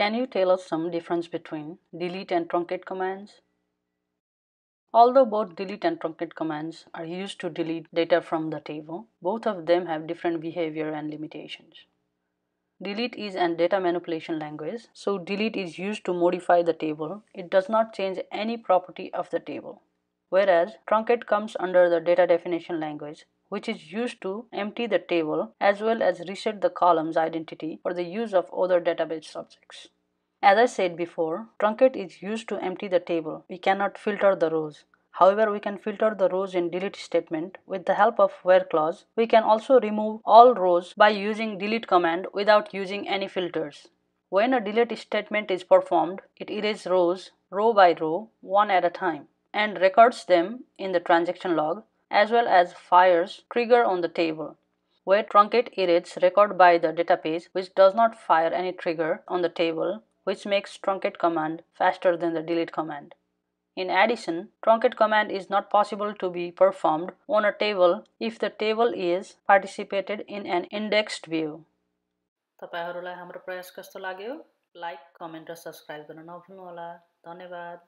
Can you tell us some difference between delete and truncate commands? Although both delete and truncate commands are used to delete data from the table, both of them have different behavior and limitations. Delete is an data manipulation language, so delete is used to modify the table. It does not change any property of the table whereas truncate comes under the data definition language which is used to empty the table as well as reset the column's identity for the use of other database subjects. As I said before, truncate is used to empty the table. We cannot filter the rows. However, we can filter the rows in delete statement with the help of where clause. We can also remove all rows by using delete command without using any filters. When a delete statement is performed, it erases rows row by row, one at a time and records them in the transaction log as well as fires trigger on the table where truncate erases record by the database which does not fire any trigger on the table which makes truncate command faster than the delete command. In addition, truncate command is not possible to be performed on a table if the table is participated in an indexed view. तपाईँहरूलाई हाम्रो प्रयास